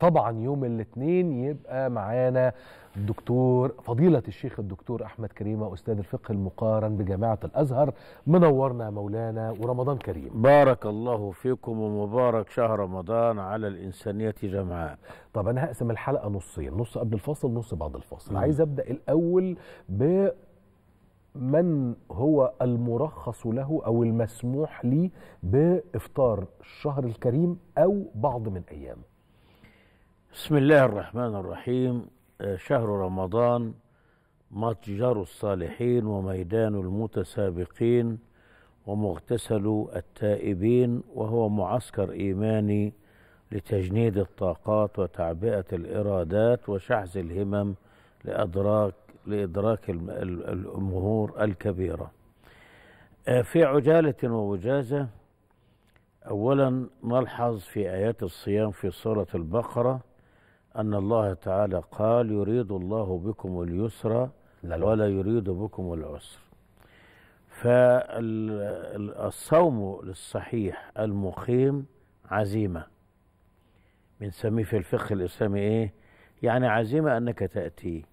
طبعا يوم الاثنين يبقى معانا الدكتور فضيلة الشيخ الدكتور أحمد كريمة أستاذ الفقه المقارن بجامعة الأزهر منورنا مولانا ورمضان كريم بارك الله فيكم ومبارك شهر رمضان على الإنسانية جمعاء طب أنا هقسم الحلقة نصين نص قبل الفصل نص بعد الفصل م. عايز أبدأ الأول ب من هو المرخص له او المسموح ليه بافطار الشهر الكريم او بعض من ايامه بسم الله الرحمن الرحيم آه، شهر رمضان متجر الصالحين وميدان المتسابقين ومغتسل التائبين وهو معسكر ايماني لتجنيد الطاقات وتعبئه الارادات وشحذ الهمم لادراك لادراك الامور الكبيره. آه، في عجاله ووجازه اولا نلحظ في ايات الصيام في سوره البقره أن الله تعالى قال يريد الله بكم اليسر ولا يريد بكم العسر فالصوم للصحيح المقيم عزيمة بنسميه في الفقه الإسلامي إيه؟ يعني عزيمة أنك تأتي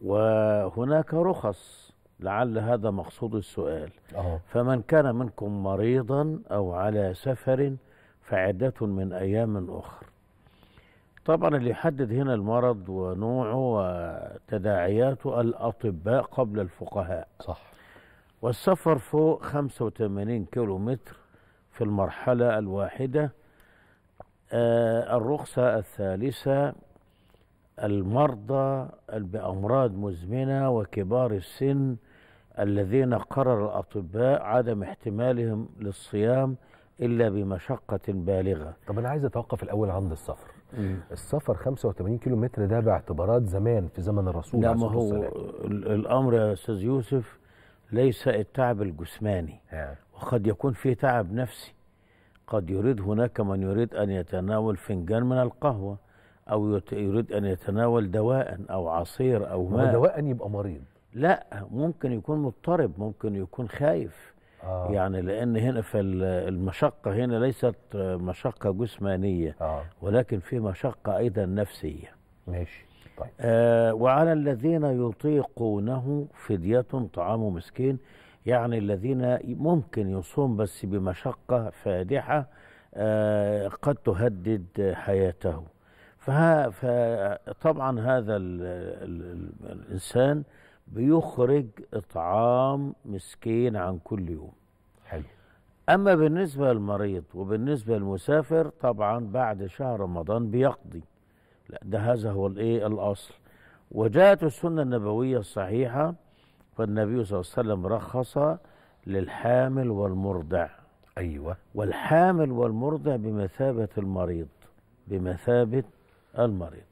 وهناك رخص لعل هذا مقصود السؤال أوه. فمن كان منكم مريضا أو على سفر فعدة من أيام أخر طبعا اللي يحدد هنا المرض ونوعه وتداعياته الأطباء قبل الفقهاء صح والسفر فوق 85 كيلو متر في المرحلة الواحدة آه الرخصة الثالثة المرضى بأمراض مزمنة وكبار السن الذين قرر الأطباء عدم احتمالهم للصيام إلا بمشقة بالغة طب أنا عايز أتوقف الأول عند السفر إيه. السفر 85 كيلو متر ده باعتبارات زمان في زمن الرسول لا ما هو الامر يا استاذ يوسف ليس التعب الجسماني ها. وقد يكون فيه تعب نفسي قد يريد هناك من يريد ان يتناول فنجان من القهوه او يريد ان يتناول دواء او عصير او ماء دواء يبقى مريض لا ممكن يكون مضطرب ممكن يكون خايف آه. يعني لان هنا فالمشقه هنا ليست مشقه جسمانيه آه. ولكن في مشقه ايضا نفسيه ماشي طيب آه وعلى الذين يطيقونه فديه طعام مسكين يعني الذين ممكن يصوم بس بمشقه فادحه آه قد تهدد حياته فطبعا هذا الانسان بيخرج إطعام مسكين عن كل يوم حلو أما بالنسبة للمريض وبالنسبة للمسافر طبعا بعد شهر رمضان بيقضي لا ده هذا هو الإيه الأصل وجاءت السنة النبوية الصحيحة فالنبي صلى الله عليه وسلم رخص للحامل والمرضع أيوة والحامل والمرضع بمثابة المريض بمثابة المريض